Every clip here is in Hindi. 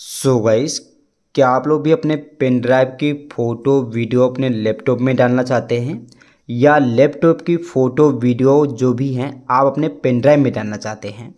सो so गाइस क्या आप लोग भी अपने पेन ड्राइव की फ़ोटो वीडियो अपने लैपटॉप में डालना चाहते हैं या लैपटॉप की फ़ोटो वीडियो जो भी हैं आप अपने पेन ड्राइव में डालना चाहते हैं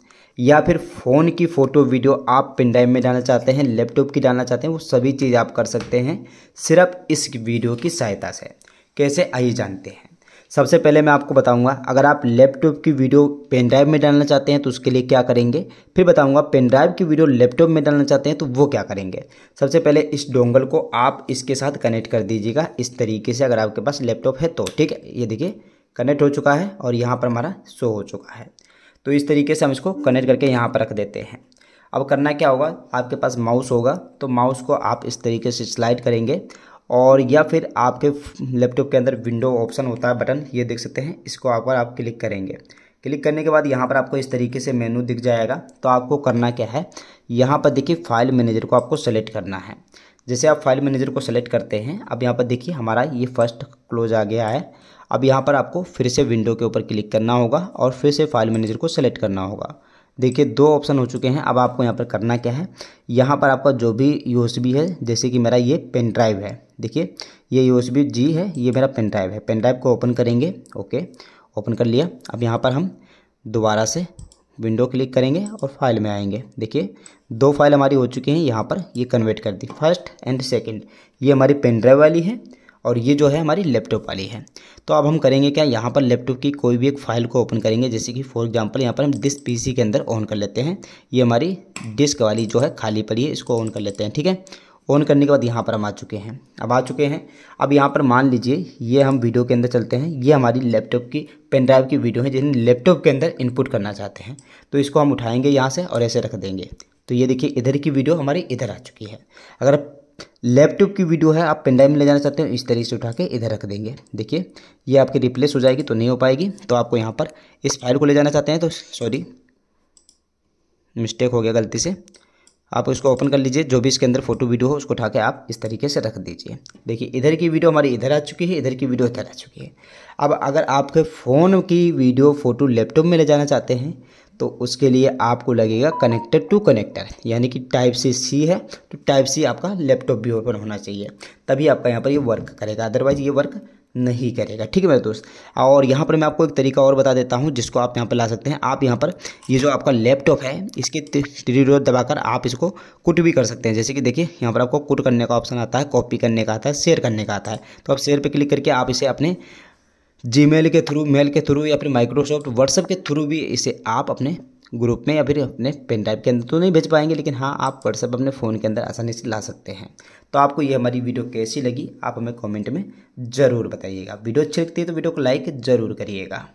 या फिर फ़ोन की फ़ोटो वीडियो आप पेन ड्राइव में डालना चाहते हैं लैपटॉप की डालना चाहते हैं वो सभी चीज़ आप कर सकते हैं सिर्फ इस वीडियो की सहायता से कैसे आइए जानते हैं सबसे पहले मैं आपको बताऊंगा अगर आप लैपटॉप की वीडियो पेन ड्राइव में डालना चाहते हैं तो उसके लिए क्या करेंगे फिर बताऊंगा पेन ड्राइव की वीडियो लैपटॉप में डालना चाहते हैं तो वो क्या करेंगे सबसे पहले इस डोंगल को आप इसके साथ कनेक्ट कर दीजिएगा इस तरीके से अगर आपके पास लैपटॉप है तो ठीक है ये देखिए कनेक्ट हो चुका है और यहाँ पर हमारा शो हो चुका है तो इस तरीके से हम इसको कनेक्ट करके यहाँ पर रख देते हैं अब करना क्या होगा आपके पास माउस होगा तो माउस को आप इस तरीके से स्लाइड करेंगे और या फिर आपके लैपटॉप के अंदर विंडो ऑप्शन होता है बटन ये देख सकते हैं इसको आप पर आप क्लिक करेंगे क्लिक करने के बाद यहाँ पर आपको इस तरीके से मेनू दिख जाएगा तो आपको करना क्या है यहाँ पर देखिए फाइल मैनेजर को आपको सेलेक्ट करना है जैसे आप फाइल मैनेजर को सेलेक्ट करते हैं अब यहाँ पर देखिए हमारा ये फर्स्ट क्लोज आ गया है अब यहाँ पर आपको फिर से विंडो के ऊपर क्लिक करना होगा और फिर से फाइल मैनेजर को सेलेक्ट करना होगा देखिए दो ऑप्शन हो चुके हैं अब आपको यहाँ पर करना क्या है यहाँ पर आपका जो भी यू है जैसे कि मेरा ये पेन ड्राइव है देखिए ये यू जी है ये मेरा पेन ड्राइव है पेन ड्राइव को ओपन करेंगे ओके ओपन कर लिया अब यहाँ पर हम दोबारा से विंडो क्लिक करेंगे और फाइल में आएंगे देखिए दो फाइल हमारी हो चुकी हैं यहाँ पर ये कन्वर्ट कर दी फर्स्ट एंड सेकेंड ये हमारी पेन ड्राइव वाली है और ये जो है हमारी लैपटॉप वाली है तो अब हम करेंगे क्या यहाँ पर लैपटॉप की कोई भी एक फाइल को ओपन करेंगे जैसे कि फॉर एग्जांपल यहाँ पर हम डिस्क पीसी के अंदर ऑन कर लेते हैं ये हमारी डिस्क वाली जो है खाली पड़ी है इसको ऑन कर लेते हैं ठीक है ऑन करने के बाद यहाँ पर हम आ चुके हैं अब आ चुके हैं अब यहाँ पर मान लीजिए ये हम वीडियो के अंदर चलते हैं ये हमारी लैपटॉप की पेन ड्राइव की वीडियो है जिन्हें लैपटॉप के अंदर इनपुट करना चाहते हैं तो इसको हम उठाएंगे यहाँ से और ऐसे रख देंगे तो ये देखिए इधर की वीडियो हमारी इधर आ चुकी है अगर लैपटॉप की वीडियो है आप पेनड्राइव में ले जाना चाहते हो इस तरीके से उठा के इधर रख देंगे देखिए ये आपकी रिप्लेस हो जाएगी तो नहीं हो पाएगी तो आपको यहाँ पर इस फाइल को ले जाना चाहते हैं तो सॉरी मिस्टेक हो गया गलती से आप इसको ओपन कर लीजिए जो भी इसके अंदर फोटो वीडियो हो उसको उठा के आप इस तरीके से रख दीजिए देखिए इधर की वीडियो हमारी इधर आ चुकी है इधर की वीडियो इधर आ चुकी है अब अगर आपके फ़ोन की वीडियो फोटो लैपटॉप में ले जाना चाहते हैं तो उसके लिए आपको लगेगा कनेक्टेड टू कनेक्टर यानी कि टाइप सी सी है तो टाइप सी आपका लैपटॉप भी ओपन होना चाहिए तभी आपका यहाँ पर ये वर्क करेगा अदरवाइज़ ये वर्क नहीं करेगा ठीक है मेरे दोस्त और यहाँ पर मैं आपको एक तरीका और बता देता हूँ जिसको आप यहाँ पर ला सकते हैं आप यहाँ पर ये जो आपका लैपटॉप है इसके त्रिरो दबाकर आप इसको कुट भी कर सकते हैं जैसे कि देखिए यहाँ पर आपको कुट करने का ऑप्शन आता है कॉपी करने का आता है शेयर करने का आता है तो आप शेयर पर क्लिक करके आप इसे अपने जीमेल के थ्रू मेल के थ्रू या फिर माइक्रोसॉफ्ट व्हाट्सएप के थ्रू भी इसे आप अपने ग्रुप में या फिर अपने पेन ड्राइव के अंदर तो नहीं भेज पाएंगे लेकिन हाँ आप व्हाट्सएप अपने फ़ोन के अंदर आसानी से ला सकते हैं तो आपको ये हमारी वीडियो कैसी लगी आप हमें कमेंट में ज़रूर बताइएगा वीडियो अच्छी लगती है तो वीडियो को लाइक ज़रूर करिएगा